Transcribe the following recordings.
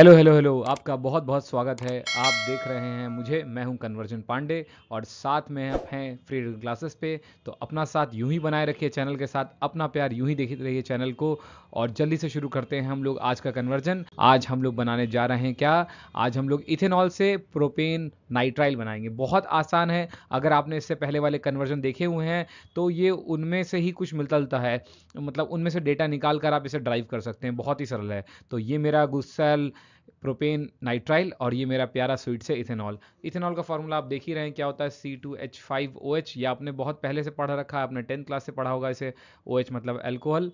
hello hello hello आपका बहुत बहुत स्वागत है आप देख रहे हैं मुझे मैं हूं कन्वर्जन पांडे और साथ में आप हैं फ्री क्लासेस पे तो अपना साथ यूं ही बनाए रखिए चैनल के साथ अपना प्यार यूं ही देखते रहिए चैनल को और जल्दी से शुरू करते हैं हम लोग आज का कन्वर्जन आज हम लोग बनाने जा रहे हैं क्या आज हम लोग इथेनॉल से प्रोपेन नाइट्राइल बनाएंगे बहुत आसान है अगर आपने इससे पहले वाले कन्वर्जन देखे हुए हैं तो ये उनमें से ही कुछ मिलता जुलता है मतलब उनमें से डेटा निकाल कर आप इसे ड्राइव कर सकते हैं बहुत ही सरल है तो ये मेरा गुस्सेल प्रोपेन नाइट्राइल और ये मेरा प्यारा स्वीट से इथेनॉल इथेनॉल का फॉर्मूला आप देख ही रहे हैं क्या होता है C two H five O H ये आपने बहुत पहले से पढ़ा रखा है आपने टेंथ क्लास से पढ़ा होगा इसे ओ OH एच मतलब एल्कोहल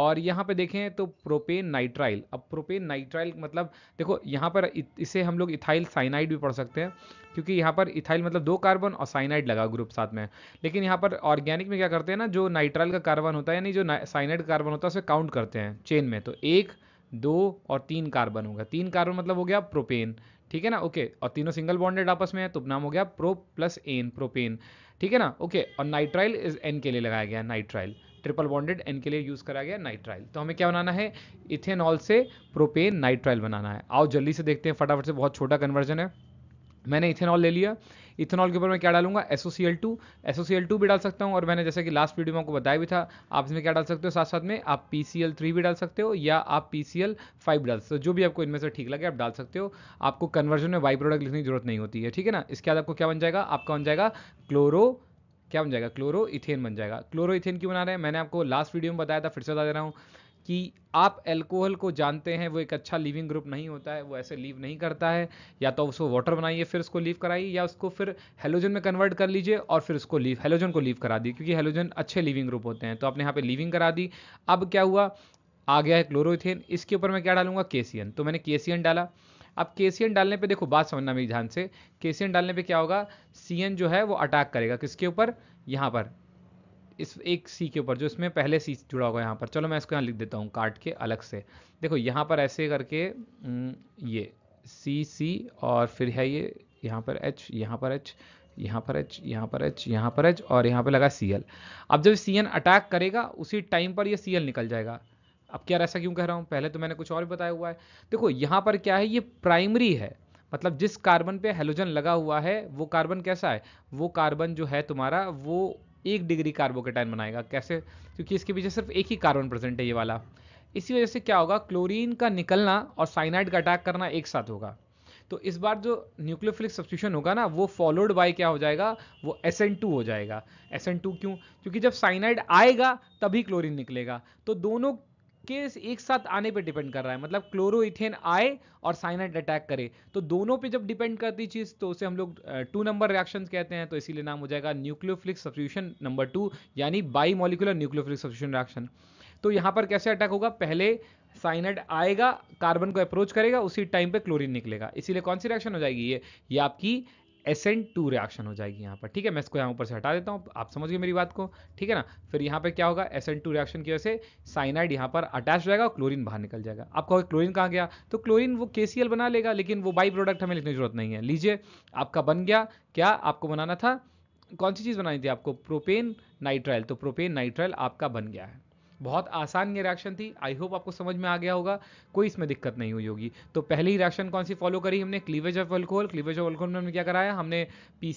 और यहाँ पे देखें तो प्रोपेन नाइट्राइल अब प्रोपेन नाइट्राइल मतलब देखो यहाँ पर इसे हम लोग इथाइल साइनाइड भी पढ़ सकते हैं क्योंकि यहाँ पर इथाइल मतलब दो कार्बन और साइनाइड लगा ग्रुप साथ में लेकिन यहाँ पर ऑर्गेनिक में क्या करते हैं ना जो नाइट्राइल का कार्बन होता है यानी जो साइनाइड कार्बन होता है उसे काउंट करते हैं चेन में तो एक दो और तीन कार्बन होगा तीन कार्बन मतलब हो गया प्रोपेन ठीक है ना ओके और तीनों सिंगल बॉन्डेड आपस में है तो नाम हो गया प्रो प्लस एन प्रोपेन ठीक है ना ओके और नाइट्राइल इज एन के लिए लगाया गया नाइट्राइल ट्रिपल बॉन्डेड एन के लिए यूज़ करा गया नाइट्राइल तो हमें क्या बनाना है इथेनॉल से प्रोपेन नाइट्राइल बनाना है आओ जल्दी से देखते हैं फटाफट से बहुत छोटा कन्वर्जन है मैंने इथेनॉल ले लिया इथेनॉल के ऊपर मैं क्या डालूंगा एसोसीएल टू एसोसीएल टू भी डाल सकता हूँ और मैंने जैसे कि लास्ट वीडियो में आपको बताया भी था आप इसमें क्या डाल सकते हो साथ साथ में आप पी सी एल थ्री भी डाल सकते हो या आप पी सी एल फाइव डाल सकते हो जो भी आपको इनमें से ठीक लगे आप डाल सकते हो आपको कन्वर्जन में बाई प्रोडक्ट लिखने की जरूरत नहीं होती है ठीक है ना इसके बाद आपको क्या बन जाएगा आपका बन जाएगा क्लोरो क्या बन जाएगा क्लोरो इथेन बन जाएगा क्लोरो इथेन क्यों बना रहे हैं मैंने आपको लास्ट वीडियो में बताया था फिर से बता दे रहा हूँ कि आप एल्कोहल को जानते हैं वो एक अच्छा लिविंग ग्रुप नहीं होता है वो ऐसे लीव नहीं करता है या तो उसको वाटर बनाइए फिर उसको लीव कराइए या उसको फिर हेलोजन में कन्वर्ट कर लीजिए और फिर उसको लीव हेलोजन को लीव करा दी क्योंकि हेलोजन अच्छे लिविंग ग्रुप होते हैं तो आपने यहाँ पे लीविंग करा दी अब क्या हुआ आ गया है क्लोरोथेन इसके ऊपर मैं क्या डालूंगा केसियन तो मैंने केसियन डाला अब केसियन डालने पे देखो बात समझना मेरी ध्यान से केसियन डालने पे क्या होगा सीएन जो है वो अटैक करेगा किसके ऊपर यहाँ पर इस एक सी के ऊपर जो इसमें पहले सी जुड़ा होगा यहाँ पर चलो मैं इसको यहाँ लिख देता हूँ काट के अलग से देखो यहाँ पर ऐसे करके ये सी सी और फिर है ये यहाँ पर एच यहाँ पर एच यहाँ पर एच यहाँ पर एच यहाँ पर एच और यहाँ पर लगा सी एल अब जब सी एन अटैक करेगा उसी टाइम पर ये सी एल निकल जाएगा अब क्या ऐसा क्यों कह रहा हूँ पहले तो मैंने कुछ और भी बताया हुआ है देखो यहाँ पर क्या है ये प्राइमरी है मतलब जिस कार्बन पे हेलोजन लगा हुआ है वो कार्बन कैसा है वो कार्बन जो है तुम्हारा वो एक डिग्री कार्बोकेटाइन बनाएगा कैसे क्योंकि इसके पीछे सिर्फ एक ही कार्बन प्रेजेंट है ये वाला इसी वजह से क्या होगा क्लोरीन का निकलना और साइनाइड का अटैक करना एक साथ होगा तो इस बार जो न्यूक्लियोफिलिक सब्सिट्यूशन होगा ना वो फॉलोड बाय क्या हो जाएगा वो टू हो जाएगा SN2 क्यों क्योंकि जब साइनाइड आएगा तभी क्लोरीन निकलेगा तो दोनों केस एक साथ आने पे डिपेंड कर रहा है मतलब क्लोरोइथेन आए और साइनाइड अटैक करे तो दोनों पे जब डिपेंड करती चीज़ तो उसे हम लोग टू नंबर रिएक्शंस कहते हैं तो इसीलिए नाम हो जाएगा न्यूक्लियोफिलिक सब्सिट्यूशन नंबर टू यानी bimolecular nucleophilic substitution reaction तो यहां पर कैसे अटैक होगा पहले साइनाइड आएगा कार्बन को अप्रोच करेगा उसी टाइम पे क्लोरीन निकलेगा इसीलिए कौन सी रिएक्शन हो जाएगी ये ये आपकी एसेंट टू रिएक्शन हो जाएगी यहाँ पर ठीक है मैं इसको यहाँ ऊपर से हटा देता हूँ आप समझिए मेरी बात को ठीक है ना फिर यहाँ पे क्या होगा एसेंट टू रिएक्शन की वजह से साइनाइड यहाँ पर अटैच रहेगा और क्लोरीन बाहर निकल जाएगा आप कहोगे क्लोरीन कहाँ गया तो क्लोरीन वो के बना लेगा लेकिन वो बाई प्रोडक्ट हमें लिखने की जरूरत नहीं है लीजिए आपका बन गया क्या आपको बनाना था कौन सी चीज़ बनानी थी आपको प्रोपेन नाइट्राइल तो प्रोपेन नाइट्राइल आपका बन गया है बहुत आसान ये रिएक्शन थी आई होप आपको समझ में आ गया होगा कोई इसमें दिक्कत नहीं हुई होगी तो पहली रिएक्शन कौन सी फॉलो करी हमने cleavage of alcohol cleavage of alcohol में हमने क्या कराया हमने पी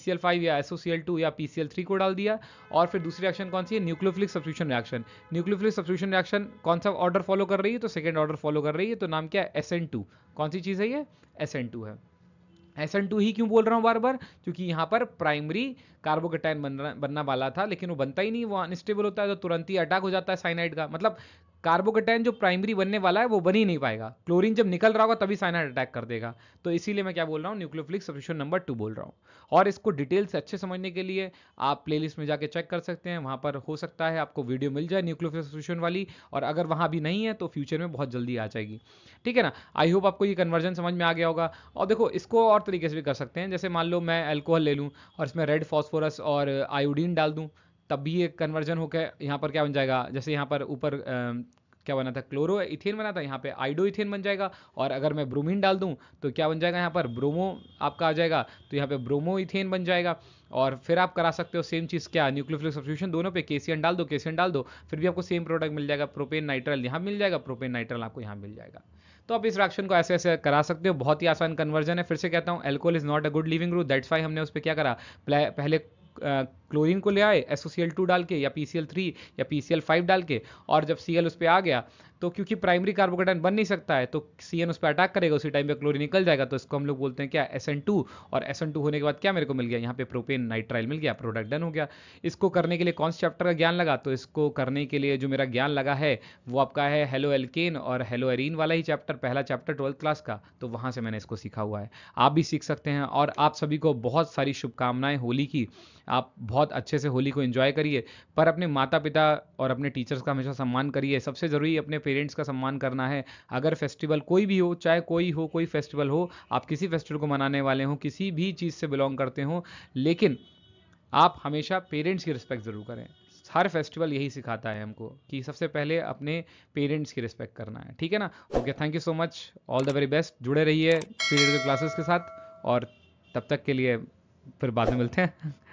या एसओसीएल या पी थ्री को डाल दिया और फिर दूसरी रिएक्शन कौन सी है nucleophilic substitution reaction nucleophilic substitution reaction कौन सा ऑर्डर फॉलो कर रही है तो सेकेंड ऑर्डर फॉलो कर रही है तो नाम क्या है एस कौन सी चीज़ है ये एस है एसन टू ही क्यों बोल रहा हूँ बार बार क्योंकि यहाँ पर प्राइमरी कार्बोकेटाइन बनना बनना वाला था लेकिन वो बनता ही नहीं वो अनस्टेबल होता है तो तुरंत ही अटैक हो जाता है साइनाइड का मतलब कार्बोकेटाइन जो प्राइमरी बनने वाला है वो बन ही नहीं पाएगा क्लोरीन जब निकल रहा होगा तभी साइनाइड अटैक कर देगा तो इसीलिए मैं क्या बोल रहा हूँ न्यूक्लियोफिलिक सब्सिट्यूशन नंबर टू बोल रहा हूँ और इसको डिटेल से अच्छे समझने के लिए आप लिस्ट में जाकर चेक कर सकते हैं वहाँ पर हो सकता है आपको वीडियो मिल जाए न्यूक्लियोफिलिक सब्सिट्यूशन वाली और अगर वहाँ भी नहीं है तो फ्यूचर में बहुत जल्दी आ जाएगी ठीक है ना आई होप आपको ये कन्वर्जन समझ में आ गया होगा और देखो इसको और तरीके से भी कर सकते हैं जैसे मान लो मैं एल्कोहल ले लूँ और इसमें रेड फॉस्फोरस और आयोडीन डाल दूँ तब भी ये कन्वर्जन होकर यहाँ पर क्या बन जाएगा जैसे यहाँ पर ऊपर क्या बना था क्लोरो इथेन बना था यहाँ पे आइडो इथेन बन जाएगा और अगर मैं ब्रोमीन डाल दूँ तो क्या बन जाएगा यहाँ पर ब्रोमो आपका आ जाएगा तो यहाँ पे ब्रोमो इथेन बन जाएगा और फिर आप करा सकते हो सेम चीज़ क्या न्यूक्लियोफिलिक सब्सिट्यूशन दोनों पे केसीएन डाल दो केसीएन डाल दो फिर भी आपको सेम प्रोडक्ट मिल जाएगा प्रोपेन नाइट्रल यहाँ मिल जाएगा प्रोपेन नाइट्रल आपको यहाँ मिल जाएगा तो आप इस रिएक्शन को ऐसे ऐसे करा सकते हो बहुत ही आसान कन्वर्जन है फिर से कहता हूँ alcohol is not a good leaving रू दैट्स वाई हमने उस पर क्या करा पहले क्लोरीन को ले आए टू डाल के या पी या पी डाल के और जब सी उस पर आ गया तो क्योंकि प्राइमरी कार्बोकेटाइन बन नहीं सकता है तो सी उस पर अटैक करेगा उसी टाइम पे क्लोरीन निकल जाएगा तो इसको हम लोग बोलते हैं क्या एस और एस होने के बाद क्या मेरे को मिल गया यहाँ पे प्रोपेन नाइट्राइल मिल गया प्रोडक्ट डन हो गया इसको करने के लिए कौन से चैप्टर का ज्ञान लगा तो इसको करने के लिए जो मेरा ज्ञान लगा है वो आपका है हेलो एल्केन और हेलो एरीन वाला ही चैप्टर पहला चैप्टर ट्वेल्थ क्लास का तो वहाँ से मैंने इसको सीखा हुआ है आप भी सीख सकते हैं और आप सभी को बहुत सारी शुभकामनाएं होली की आप बहुत अच्छे से होली को एंजॉय करिए पर अपने माता पिता और अपने टीचर्स का हमेशा सम्मान करिए सबसे ज़रूरी अपने पेरेंट्स का सम्मान करना है अगर फेस्टिवल कोई भी हो चाहे कोई हो कोई फेस्टिवल हो आप किसी फेस्टिवल को मनाने वाले हों किसी भी चीज़ से बिलोंग करते हों लेकिन आप हमेशा पेरेंट्स की रिस्पेक्ट ज़रूर करें हर फेस्टिवल यही सिखाता है हमको कि सबसे पहले अपने पेरेंट्स की रिस्पेक्ट करना है ठीक है ना okay thank you so much all the very best जुड़े रहिए है क्लासेस के साथ और तब तक के लिए फिर बाद में मिलते हैं